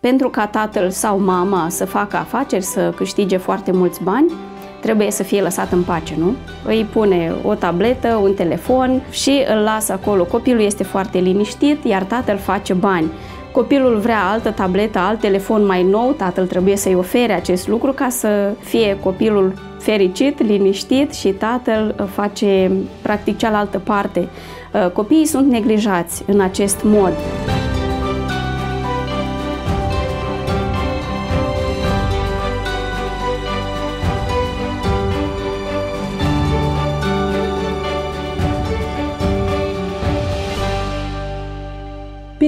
Pentru ca tatăl sau mama să facă afaceri, să câștige foarte mulți bani, trebuie să fie lăsat în pace, nu? Îi pune o tabletă, un telefon și îl lasă acolo. Copilul este foarte liniștit, iar tatăl face bani. Copilul vrea altă tabletă, alt telefon mai nou, tatăl trebuie să-i ofere acest lucru ca să fie copilul fericit, liniștit și tatăl uh, face practic cealaltă parte. Uh, copiii sunt neglijați în acest mod.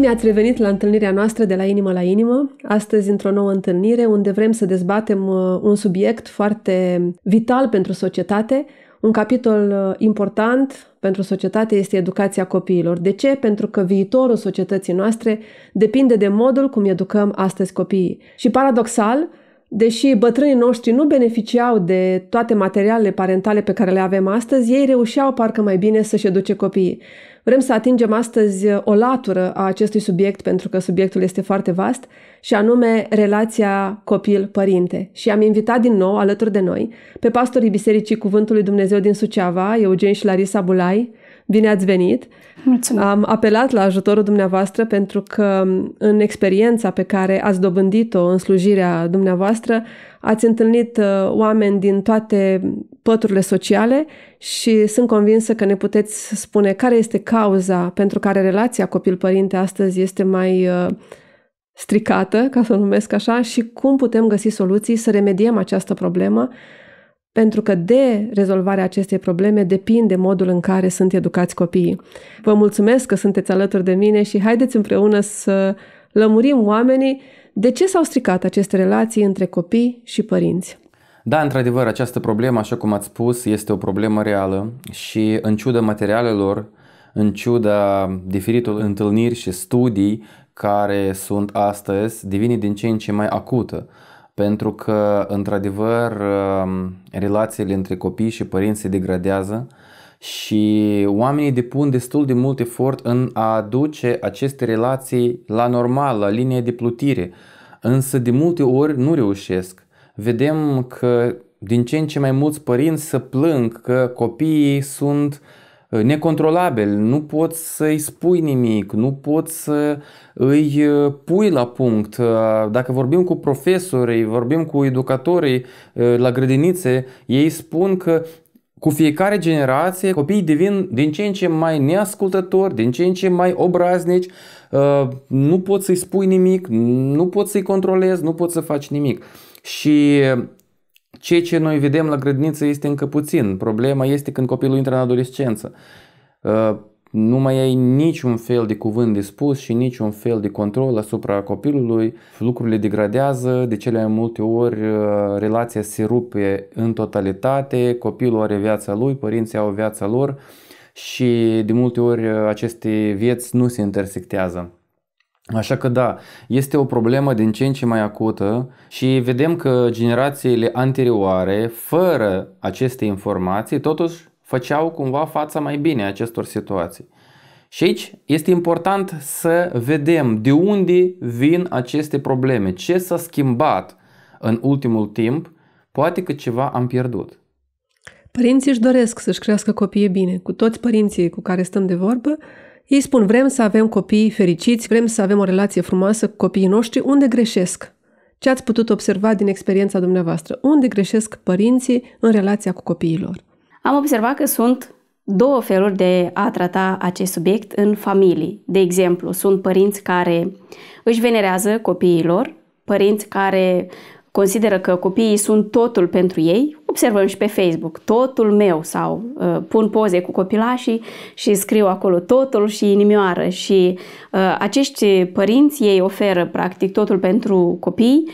Bine ați revenit la întâlnirea noastră de la inimă la inimă. Astăzi într-o nouă întâlnire unde vrem să dezbatem uh, un subiect foarte vital pentru societate, un capitol uh, important pentru societate este educația copiilor. De ce? Pentru că viitorul societății noastre depinde de modul cum educăm astăzi copiii. Și paradoxal, deși bătrânii noștri nu beneficiau de toate materialele parentale pe care le avem astăzi, ei reușeau parcă mai bine să-și educe copiii. Vrem să atingem astăzi uh, o latură a acestui subiect, pentru că subiectul este foarte vast, și anume relația copil-părinte. Și am invitat din nou, alături de noi, pe pastorii Bisericii Cuvântului Dumnezeu din Suceava, Eugen și Larisa Bulai, Bine ați venit! Mulțumim. Am apelat la ajutorul dumneavoastră pentru că în experiența pe care ați dobândit-o în slujirea dumneavoastră, ați întâlnit uh, oameni din toate păturile sociale și sunt convinsă că ne puteți spune care este cauza pentru care relația copil-părinte astăzi este mai uh, stricată, ca să o numesc așa, și cum putem găsi soluții să remediem această problemă pentru că de rezolvarea acestei probleme depinde modul în care sunt educați copiii. Vă mulțumesc că sunteți alături de mine și haideți împreună să lămurim oamenii de ce s-au stricat aceste relații între copii și părinți. Da, într-adevăr, această problemă, așa cum ați spus, este o problemă reală și în ciuda materialelor, în ciuda diferitul întâlniri și studii care sunt astăzi, devine din ce în ce mai acută pentru că, într-adevăr, um, relațiile între copii și părinți se degradează și oamenii depun destul de mult efort în a aduce aceste relații la normal, la linie de plutire, însă de multe ori nu reușesc. Vedem că din ce în ce mai mulți părinți se plâng că copiii sunt uh, Ă, necontrolabil, nu poți să-i spui nimic, nu poți să îi ă, pui la punct. Ă, dacă vorbim cu profesorii, vorbim cu educatorii la grădinițe, ei spun că cu fiecare generație copiii devin din ce în ce mai neascultători, din ce în ce mai obraznici, nu poți să-i spui nimic, nu poți să-i controlezi, nu poți să faci nimic. Și Ceea ce noi vedem la grădiniță este încă puțin. Problema este când copilul intră în adolescență. Uh, nu mai ai niciun fel de cuvânt de spus și niciun fel de control asupra copilului. Lucrurile degradează, de cele mai multe ori uh, relația se rupe în totalitate, copilul are viața lui, părinții au viața lor și de multe ori uh, aceste vieți nu se intersectează. Așa că da, este o problemă din ce în ce mai acută și vedem că generațiile anterioare, fără aceste informații, totuși făceau cumva fața mai bine acestor situații. Și aici este important să vedem de unde vin aceste probleme, ce s-a schimbat în ultimul timp, poate că ceva am pierdut. Părinții își doresc să-și crească copiii bine. Cu toți părinții cu care stăm de vorbă, ei spun, vrem să avem copii fericiți, vrem să avem o relație frumoasă cu copiii noștri, unde greșesc? Ce ați putut observa din experiența dumneavoastră? Unde greșesc părinții în relația cu copiilor? Am observat că sunt două feluri de a trata acest subiect în familii. De exemplu, sunt părinți care își venerează copiilor, părinți care consideră că copiii sunt totul pentru ei, observăm și pe Facebook, totul meu sau uh, pun poze cu copilașii și scriu acolo totul și inimioară și uh, acești părinți ei oferă practic totul pentru copii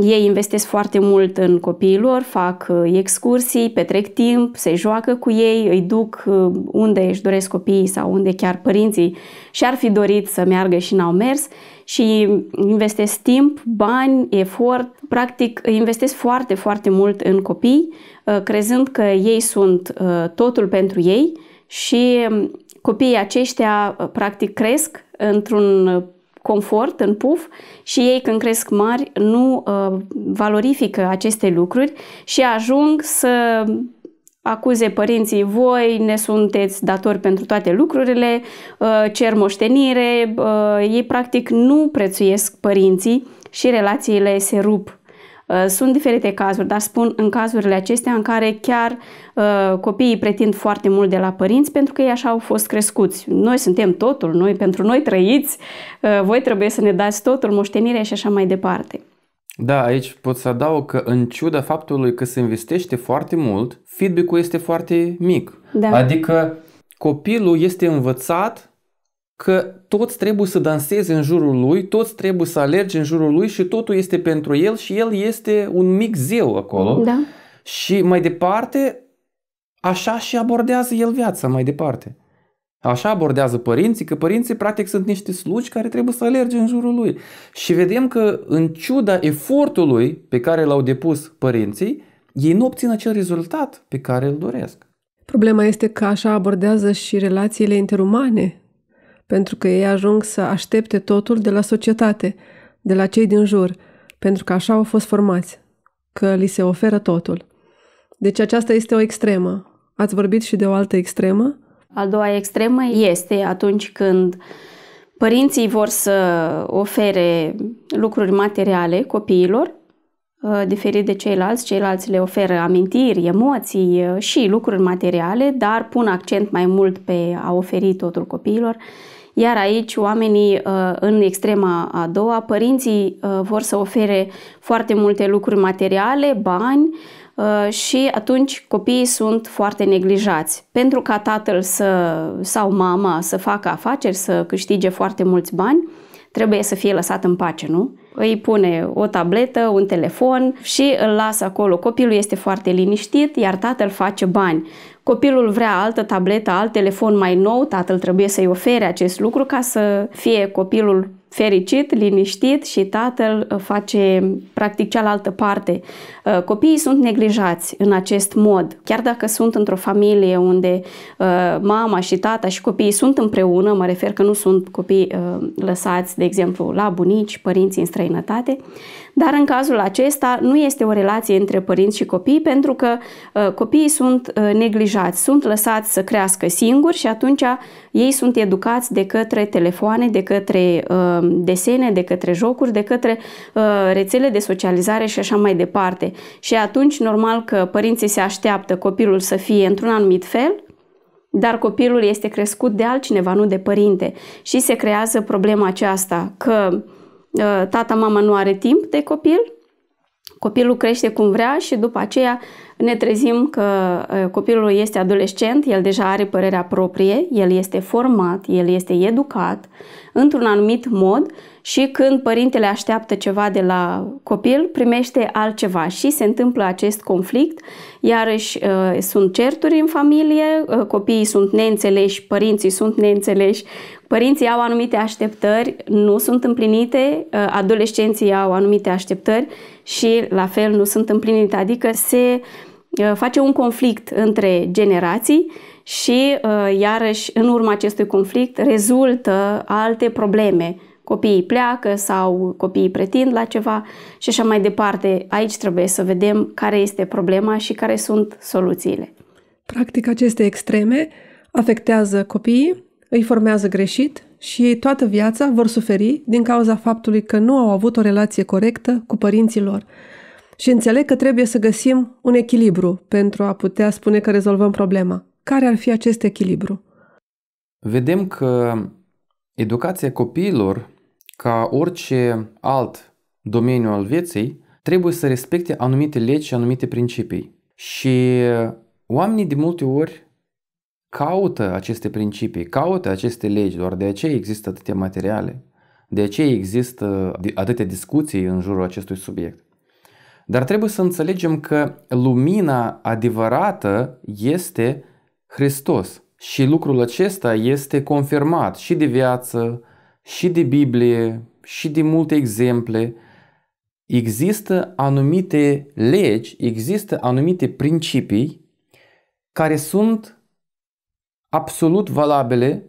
ei investesc foarte mult în copiii lor, fac uh, excursii, petrec timp, se joacă cu ei, îi duc uh, unde își doresc copiii sau unde chiar părinții și-ar fi dorit să meargă și n-au mers și investesc timp, bani, efort, practic investesc foarte, foarte mult în copii, uh, crezând că ei sunt totul pentru ei și um, copiii aceștia practic cresc într-un confort, în puf și ei când cresc mari nu uh, valorifică aceste lucruri și ajung să acuze părinții, voi ne sunteți datori pentru toate lucrurile, uh, cer moștenire, uh, ei practic nu prețuiesc părinții și relațiile se rup Uh, sunt diferite cazuri, dar spun în cazurile acestea în care chiar uh, copiii pretind foarte mult de la părinți pentru că ei așa au fost crescuți. Noi suntem totul, noi pentru noi trăiți, uh, voi trebuie să ne dați totul, moștenirea și așa mai departe. Da, aici pot să adaug că în ciuda faptului că se investește foarte mult, feedback-ul este foarte mic. Da. Adică copilul este învățat că toți trebuie să danseze în jurul lui, toți trebuie să alerge în jurul lui și totul este pentru el și el este un mic zeu acolo. Da. Și mai departe, așa și abordează el viața mai departe. Așa abordează părinții, că părinții practic sunt niște slugi care trebuie să alerge în jurul lui. Și vedem că în ciuda efortului pe care l-au depus părinții, ei nu obțin acel rezultat pe care îl doresc. Problema este că așa abordează și relațiile interumane pentru că ei ajung să aștepte totul de la societate, de la cei din jur, pentru că așa au fost formați, că li se oferă totul. Deci aceasta este o extremă. Ați vorbit și de o altă extremă? A doua extremă este atunci când părinții vor să ofere lucruri materiale copiilor, uh, diferit de ceilalți, ceilalți le oferă amintiri, emoții uh, și lucruri materiale, dar pun accent mai mult pe a oferi totul copiilor iar aici, oamenii uh, în extrema a doua, părinții uh, vor să ofere foarte multe lucruri materiale, bani, uh, și atunci copiii sunt foarte neglijați. Pentru ca tatăl să, sau mama să facă afaceri, să câștige foarte mulți bani, trebuie să fie lăsat în pace, nu? îi pune o tabletă, un telefon și îl lasă acolo. Copilul este foarte liniștit, iar tatăl face bani. Copilul vrea altă tabletă, alt telefon mai nou, tatăl trebuie să-i ofere acest lucru ca să fie copilul fericit, liniștit și tatăl uh, face practic cealaltă parte. Uh, copiii sunt neglijați în acest mod. Chiar dacă sunt într-o familie unde uh, mama și tata și copiii sunt împreună, mă refer că nu sunt copii lăsați, de exemplu, la bunici, părinții în străinătate, dar în cazul acesta nu este o relație între părinți și copii pentru că uh, copiii sunt uh, neglijați, sunt lăsați să crească singuri și atunci ei sunt educați de către telefoane, de către uh, desene, de către jocuri, de către rețele de socializare și așa mai departe. Și atunci normal că părinții se așteaptă copilul să fie într-un anumit fel, dar copilul este crescut de altcineva, nu de părinte. Și se creează problema aceasta că uh, Ă, tata, mama nu are timp de copil, copilul crește cum vrea și după aceea ne trezim că ă, copilul este adolescent, el deja are părerea proprie, el este format, el este educat într-un anumit mod și când părintele așteaptă ceva de la copil, primește altceva și se întâmplă acest conflict, iarăși ă, sunt certuri în familie, copiii sunt neînțeleși, părinții sunt neînțeleși, Părinții au anumite așteptări, nu sunt împlinite, uh, adolescenții au anumite așteptări și la fel nu sunt împlinite, adică se uh, face un conflict între generații și uh, iarăși în urma acestui conflict rezultă alte probleme. Copiii pleacă sau copiii pretind la ceva și așa mai departe. Aici trebuie să vedem care este problema și care sunt soluțiile. Practic aceste extreme afectează copiii, îi formează greșit și ei toată viața vor suferi din cauza faptului că nu au avut o relație corectă cu părinții lor. Și înțeleg că trebuie să găsim un echilibru pentru a putea spune că rezolvăm problema. Care ar fi acest echilibru? Vedem că educația copiilor, ca orice alt domeniu al vieții, trebuie să respecte anumite legi și anumite principii. Și oamenii de multe ori caută aceste principii, caută aceste legi, doar de aceea există atâtea materiale, de aceea există atâtea discuții în jurul acestui subiect. Dar trebuie să înțelegem că lumina adevărată este Hristos și lucrul acesta este confirmat și de viață, și de Biblie, și de multe exemple. Există anumite legi, există anumite principii care sunt absolut valabile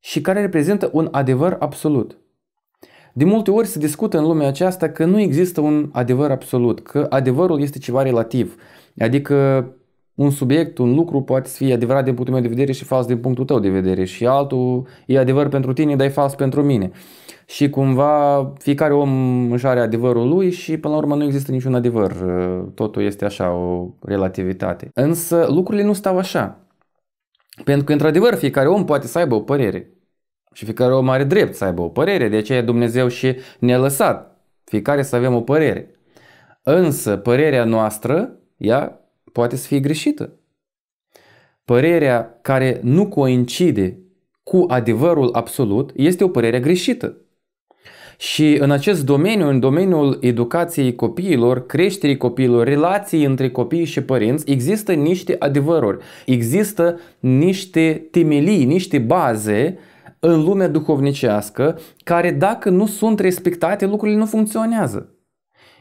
și care reprezintă un adevăr absolut. De multe ori se discută în lumea aceasta că nu există un adevăr absolut, că adevărul este ceva relativ, adică un subiect, un lucru poate fi adevărat din punctul meu de vedere și fals din punctul tău de vedere și altul e adevăr pentru tine, dar e fals pentru mine. Și cumva fiecare om își are adevărul lui și până la urmă nu există niciun adevăr, totul este așa o relativitate. Însă lucrurile nu stau așa. Pentru că, într-adevăr, fiecare om poate să aibă o părere. Și fiecare om are drept să aibă o părere, de aceea Dumnezeu și ne-a lăsat fiecare să avem o părere. Însă, părerea noastră, ea poate să fie greșită. Părerea care nu coincide cu adevărul absolut este o părere greșită. Și în acest domeniu, în domeniul educației copiilor, creșterii copiilor, relații între copii și părinți, există niște adevăruri, există niște temelii, niște baze în lumea duhovnicească, care dacă nu sunt respectate, lucrurile nu funcționează.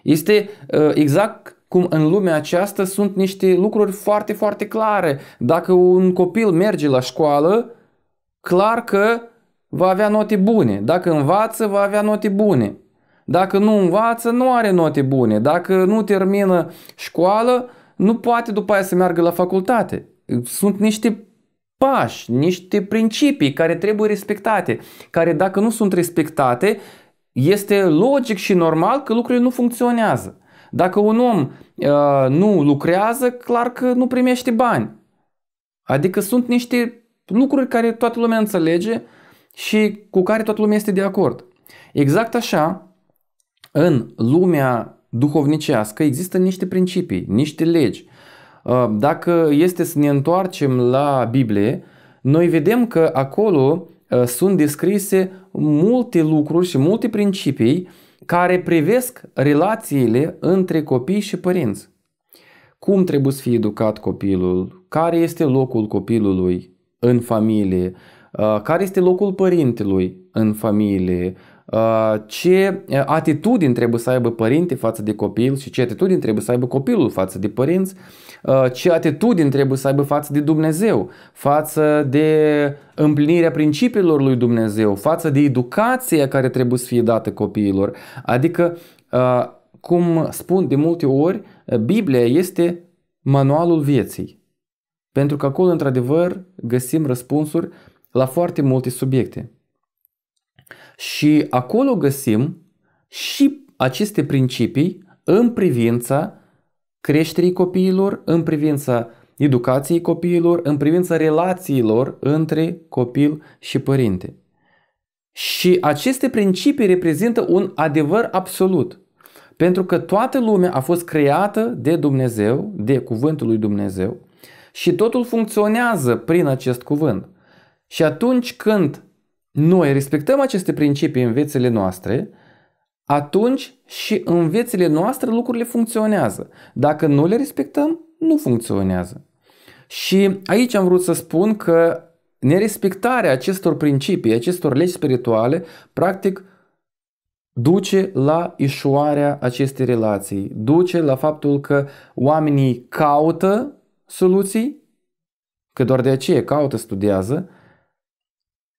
Este ă, exact cum în lumea aceasta sunt niște lucruri foarte, foarte clare. Dacă un copil merge la școală, clar că va avea note bune. Dacă învață, va avea note bune. Dacă nu învață, nu are note bune. Dacă nu termină școală, nu poate după aia să meargă la facultate. Sunt niște pași, niște principii care trebuie respectate, care dacă nu sunt respectate, este logic și normal că lucrurile nu funcționează. Dacă un om uh, nu lucrează, clar că nu primește bani. Adică sunt niște lucruri care toată lumea înțelege, și cu care toată lumea este de acord. Exact așa, în lumea duhovnicească există niște principii, niște legi. Uh, dacă este să ne întoarcem la Biblie, noi vedem că acolo uh, sunt descrise multe lucruri și multe principii care privesc relațiile între copii și părinți. Cum trebuie să fie educat copilul, care este locul copilului în familie, Uh, care este locul părintelui în familie, uh, ce uh, atitudini trebuie să aibă părinte față de copil și ce atitudini trebuie să aibă copilul față de părinți, ce atitudini trebuie să aibă față de Dumnezeu, față de împlinirea principiilor lui Dumnezeu, față de educația care trebuie să fie dată copiilor. Adică, cum spun de multe ori, Biblia este manualul vieții. Pentru că acolo, într-adevăr, găsim răspunsuri la foarte multe subiecte. Și acolo găsim și aceste principii în privința creșterii copiilor, în privința educației copiilor, în privința relațiilor între copil și părinte. Și aceste principii reprezintă un adevăr absolut. Pentru că toată lumea a fost creată de Dumnezeu, de cuvântul lui Dumnezeu și totul funcționează prin acest cuvânt. Și atunci când noi respectăm aceste principii în viețile noastre, atunci și în viețile noastre lucrurile funcționează. Dacă nu le respectăm, nu funcționează. Și aici am vrut să spun că nerespectarea acestor principii, acestor legi spirituale, practic duce la ișoarea acestei relații, duce la faptul că oamenii caută soluții, că doar de aceea caută, studiază,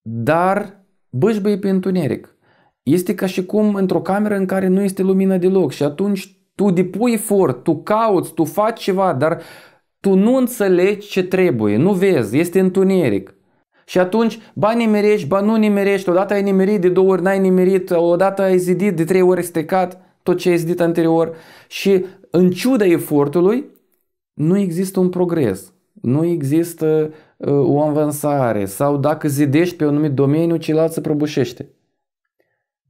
dar bâșbâie pe întuneric. Este ca și cum într-o cameră în care nu este lumină deloc și atunci tu depui efort, tu cauți, tu faci ceva, dar tu nu înțelegi ce trebuie, nu vezi, este întuneric. Și atunci, ba nimerești, ba nu nimerești, odată ai nimerit, de două ori n-ai nimerit, odată ai zidit, de trei ori stecat tot ce ai zidit anterior și în ciuda efortului, nu există un progres, nu există Uh, o avansare sau dacă zidești pe un anumit domeniu, celălalt se prăbușește.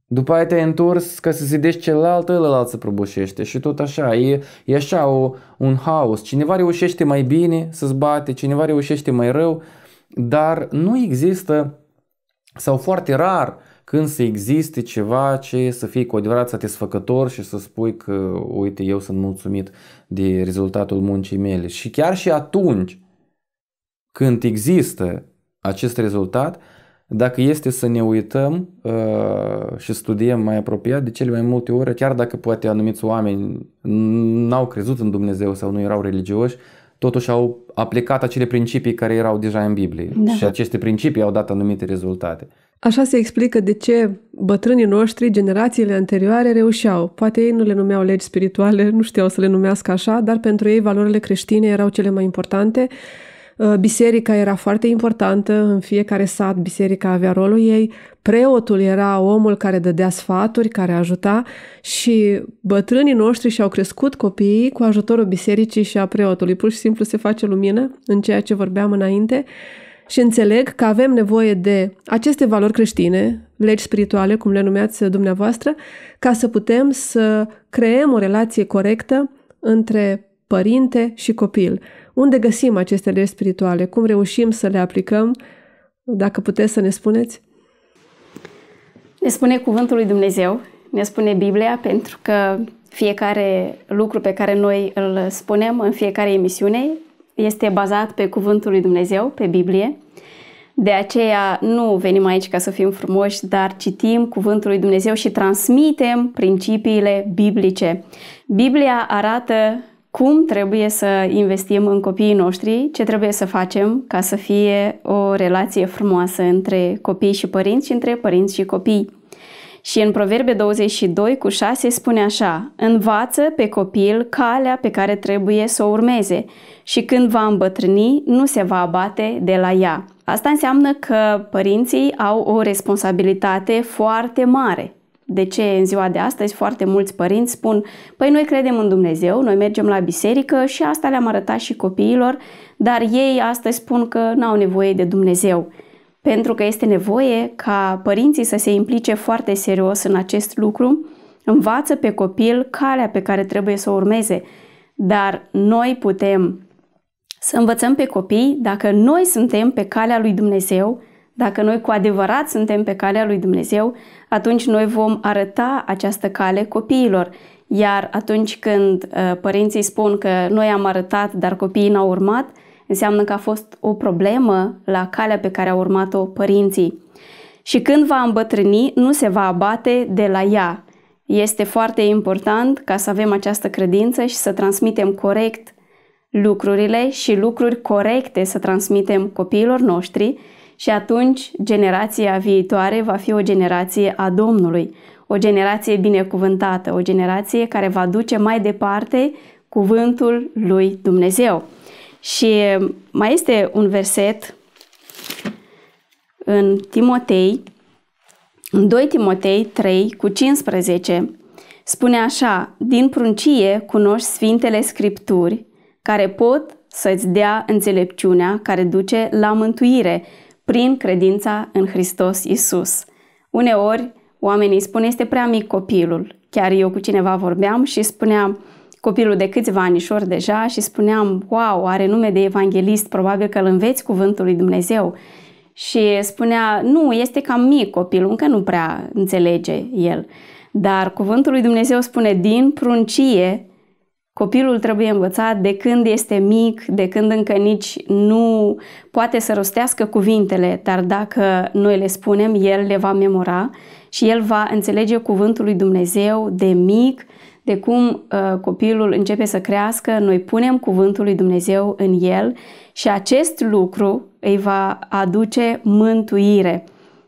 După aia te-ai întors ca să zidești celălalt, ălălalt se prăbușește și tot așa. E, e așa o, un haos. Cineva reușește mai bine să se bate, cineva reușește mai rău, dar nu există sau foarte rar când să existe ceva ce să fie cu adevărat satisfăcător și să spui că, uite, eu sunt mulțumit de rezultatul muncii mele. Și chiar și atunci, când există acest rezultat, dacă este să ne uităm uh, și studiem mai apropiat, de cele mai multe ori, chiar dacă poate anumiți oameni n-au crezut în Dumnezeu sau nu erau religioși, totuși au aplicat acele principii care erau deja în Biblie da. și aceste principii au dat anumite rezultate. Așa se explică de ce bătrânii noștri, generațiile anterioare, reușeau. Poate ei nu le numeau legi spirituale, nu știau să le numească așa, dar pentru ei valorile creștine erau cele mai importante Uh, biserica era foarte importantă în fiecare sat, biserica avea rolul ei, preotul era omul care dădea sfaturi, care ajuta și bătrânii noștri și-au crescut copiii cu ajutorul bisericii și a preotului. Pur și simplu se face lumină în ceea ce vorbeam înainte și înțeleg că avem nevoie de aceste valori creștine, legi spirituale, cum le numeați dumneavoastră, ca să putem să creăm o relație corectă între părinte și copil. Unde găsim aceste legi spirituale? Cum reușim să le aplicăm? Dacă puteți să ne spuneți? Ne spune Cuvântul lui Dumnezeu, ne spune Biblia, pentru că fiecare lucru pe care noi îl spunem în fiecare emisiune este bazat pe Cuvântul lui Dumnezeu, pe Biblie. De aceea nu venim aici ca să fim frumoși, dar citim Cuvântul lui Dumnezeu și transmitem principiile biblice. Biblia arată cum trebuie să investim în copiii noștri, ce trebuie să facem ca să fie o relație frumoasă între copii și părinți și între părinți și copii. Și în Proverbe 22 cu 6 spune așa, învață pe copil calea pe care trebuie să o urmeze și când va îmbătrâni nu se va abate de la ea. Asta înseamnă că părinții au o responsabilitate foarte mare de ce în ziua de astăzi foarte mulți părinți spun Păi noi credem în Dumnezeu, noi mergem la biserică și asta le-am arătat și copiilor, dar ei astăzi spun că n-au nevoie de Dumnezeu. Pentru că este nevoie ca părinții să se implice foarte serios în acest lucru, învață pe copil calea pe care trebuie să o urmeze. Dar noi putem să învățăm pe copii dacă noi suntem pe calea lui Dumnezeu, dacă noi cu adevărat suntem pe calea lui Dumnezeu, atunci noi vom arăta această cale copiilor. Iar atunci când uh, părinții spun că noi am arătat, dar copiii n-au urmat, înseamnă că a fost o problemă la calea pe care au urmat-o părinții. Și când va îmbătrâni, nu se va abate de la ea. Este foarte important ca să avem această credință și să transmitem corect lucrurile și lucruri corecte să transmitem copiilor noștri și atunci generația viitoare va fi o generație a Domnului, o generație binecuvântată, o generație care va duce mai departe cuvântul lui Dumnezeu. Și mai este un verset în Timotei, în 2 Timotei 3 cu 15, spune așa, din pruncie cunoști Sfintele Scripturi, care pot să-ți dea înțelepciunea care duce la mântuire prin credința în Hristos Isus. Uneori, oamenii spun, este prea mic copilul. Chiar eu cu cineva vorbeam și spuneam, copilul de câțiva anișori deja și spuneam, wow, are nume de evanghelist, probabil că îl înveți cuvântul lui Dumnezeu. Și spunea, nu, este cam mic copilul, încă nu prea înțelege el. Dar cuvântul lui Dumnezeu spune, din pruncie Copilul trebuie învățat de când este mic, de când încă nici nu poate să rostească cuvintele, dar dacă noi le spunem, el le va memora și el va înțelege cuvântul lui Dumnezeu de mic, de cum uh, copilul începe să crească, noi punem cuvântul lui Dumnezeu în el și acest lucru îi va aduce mântuire.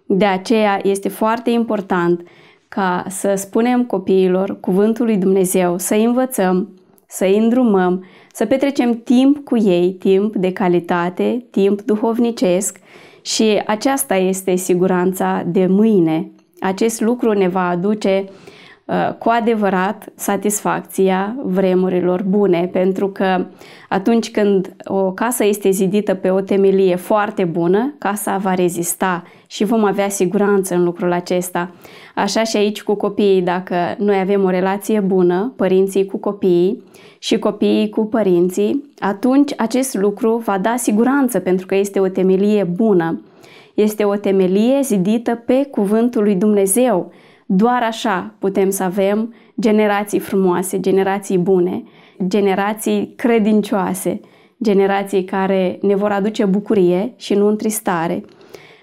De aceea este foarte important ca să spunem copiilor cuvântul lui Dumnezeu, să învățăm să-i îndrumăm, să petrecem timp cu ei, timp de calitate, timp duhovnicesc și aceasta este siguranța de mâine. Acest lucru ne va aduce uh, Uh, cu adevărat satisfacția vremurilor bune, pentru că atunci când o casă este zidită pe o temelie foarte bună, casa va rezista și vom avea siguranță în lucrul acesta. Așa și aici cu copiii, dacă noi avem o relație bună, părinții cu copiii și copiii cu părinții, atunci acest lucru va da siguranță pentru că este o temelie bună. Este o temelie zidită pe cuvântul lui Dumnezeu, doar așa putem să avem generații frumoase, generații bune, generații credincioase, generații care ne vor aduce bucurie și nu întristare.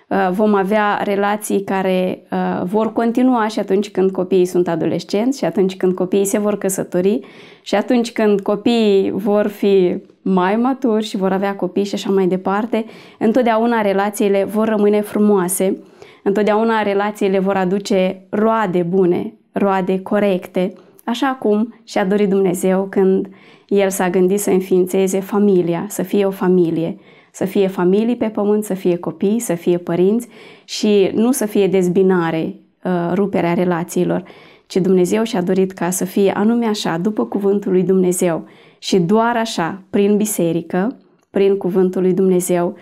Uh, vom avea relații care uh, vor continua și atunci când copiii sunt adolescenți, și atunci când copiii se vor căsători, și atunci când copiii vor fi mai maturi și vor avea copii și așa mai departe. Întotdeauna relațiile vor rămâne frumoase Întotdeauna relațiile vor aduce roade bune, roade corecte, așa cum și-a dorit Dumnezeu când El s-a gândit să înființeze familia, să fie o familie, să fie familii pe pământ, să fie copii, să fie părinți și nu să fie dezbinare, uh, ruperea relațiilor, ci Dumnezeu și-a dorit ca să fie anume așa, după cuvântul lui Dumnezeu și doar așa, prin biserică, prin cuvântul lui Dumnezeu,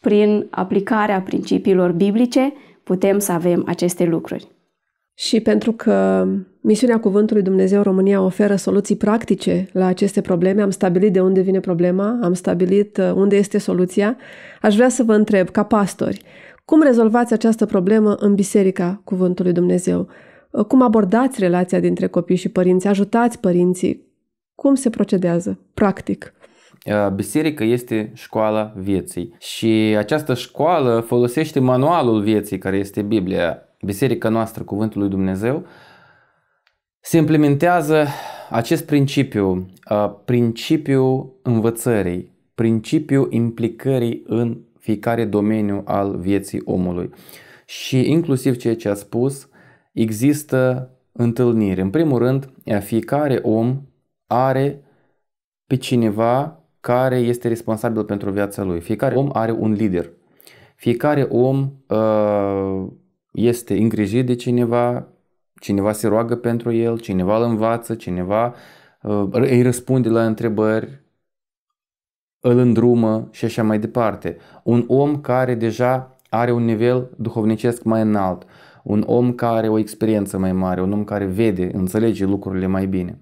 prin aplicarea principiilor biblice, putem să avem aceste lucruri. Și pentru că misiunea Cuvântului Dumnezeu România oferă soluții practice la aceste probleme, am stabilit de unde vine problema, am stabilit uh, unde este soluția, aș vrea să vă întreb, ca pastori, cum rezolvați această problemă în Biserica Cuvântului Dumnezeu? Uh, cum abordați relația dintre copii și părinți? Ajutați părinții? Cum se procedează, practic? Uh, biserica este școala vieții și această școală folosește manualul vieții care este Biblia, biserica noastră, cuvântul lui Dumnezeu, se implementează acest principiu, uh, principiul învățării, principiul implicării în fiecare domeniu al vieții omului. Și inclusiv ceea ce a spus, există întâlniri. În primul rând, fiecare om are pe cineva care este responsabil pentru viața lui. Fiecare om are un lider. Fiecare om uh, este îngrijit de cineva, cineva se roagă pentru el, cineva îl învață, cineva uh, îi răspunde la întrebări, îl îndrumă și așa mai departe. Un om care deja are un nivel duhovnicesc mai înalt, un om care are o experiență mai mare, un om care vede, înțelege lucrurile mai bine.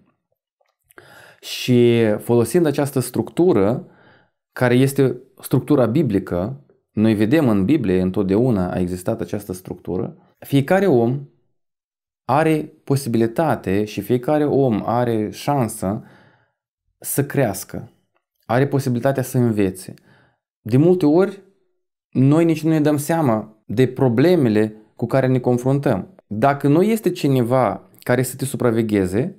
Și folosind această structură, care este structura biblică, noi vedem în Biblie întotdeauna a existat această structură, fiecare om are posibilitate și fiecare om are șansă să crească, are posibilitatea să învețe. De multe ori, noi nici nu ne dăm seama de problemele cu care ne confruntăm. Dacă nu este cineva care să te supravegheze,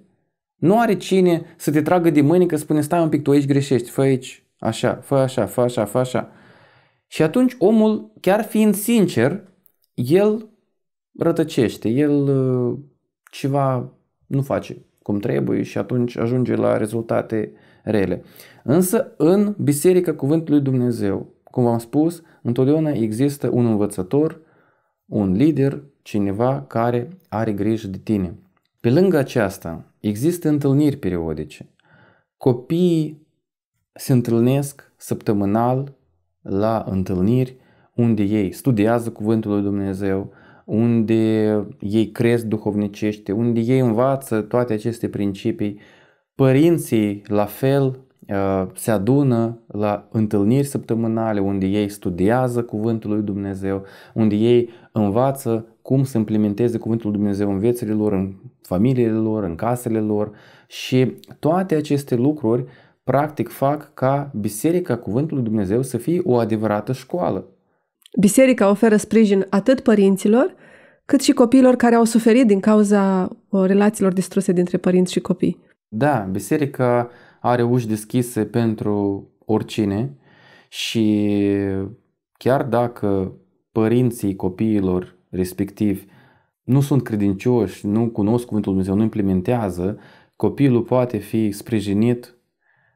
nu are cine să te tragă de mâini că spune stai un pic, tu aici greșești, fă aici, așa, fă așa, fă așa, fă așa. Și atunci omul, chiar fiind sincer, el rătăcește, el uh, ceva nu face cum trebuie și atunci ajunge la rezultate rele. Însă în Biserica Cuvântului Dumnezeu, cum v-am spus, întotdeauna există un învățător, un lider, cineva care are grijă de tine. Pe lângă aceasta, Există întâlniri periodice. Copiii se întâlnesc săptămânal la întâlniri unde ei studiază Cuvântul lui Dumnezeu, unde ei cresc duhovnicește, unde ei învață toate aceste principii. Părinții, la fel, uh, se adună la întâlniri săptămânale unde ei studiază Cuvântul lui Dumnezeu, unde ei învață cum să implementeze cuvântul Dumnezeu în viețile lor, în familiile lor, în casele lor și toate aceste lucruri practic fac ca Biserica Cuvântului Dumnezeu să fie o adevărată școală. Biserica oferă sprijin atât părinților, cât și copiilor care au suferit din cauza uh, relațiilor distruse dintre părinți și copii. Da, biserica are uși deschise pentru oricine și chiar dacă părinții copiilor respectiv nu sunt credincioși, nu cunosc Cuvântul Dumnezeu, nu implementează, copilul poate fi sprijinit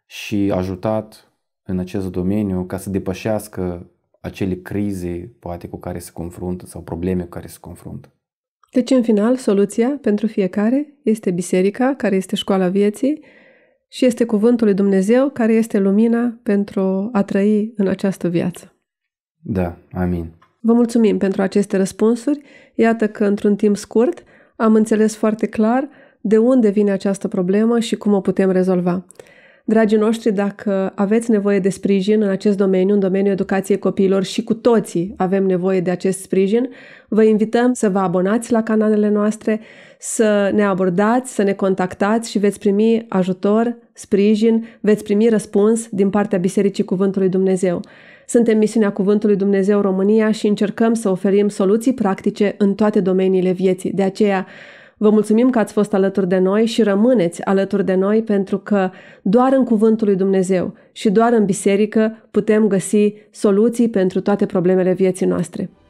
și ajutat în acest domeniu ca să depășească acele crize poate cu care se confruntă sau probleme cu care se confruntă. Deci, în final, soluția pentru fiecare este biserica, care este școala vieții, și este cuvântul lui Dumnezeu, care este lumina pentru a trăi în această viață. Da, amin. Vă mulțumim pentru aceste răspunsuri. Iată că, într-un timp scurt, am înțeles foarte clar de unde vine această problemă și cum o putem rezolva. Dragii noștri, dacă aveți nevoie de sprijin în acest domeniu, în domeniul educației copiilor și cu toții avem nevoie de acest sprijin, vă invităm să vă abonați la canalele noastre, să ne abordați, să ne contactați și veți primi ajutor, sprijin, veți primi răspuns din partea Bisericii Cuvântului Dumnezeu. Suntem misiunea Cuvântului Dumnezeu România și încercăm să oferim soluții practice în toate domeniile vieții. De aceea, vă mulțumim că ați fost alături de noi și rămâneți alături de noi pentru că doar în Cuvântul lui Dumnezeu și doar în biserică putem găsi soluții pentru toate problemele vieții noastre.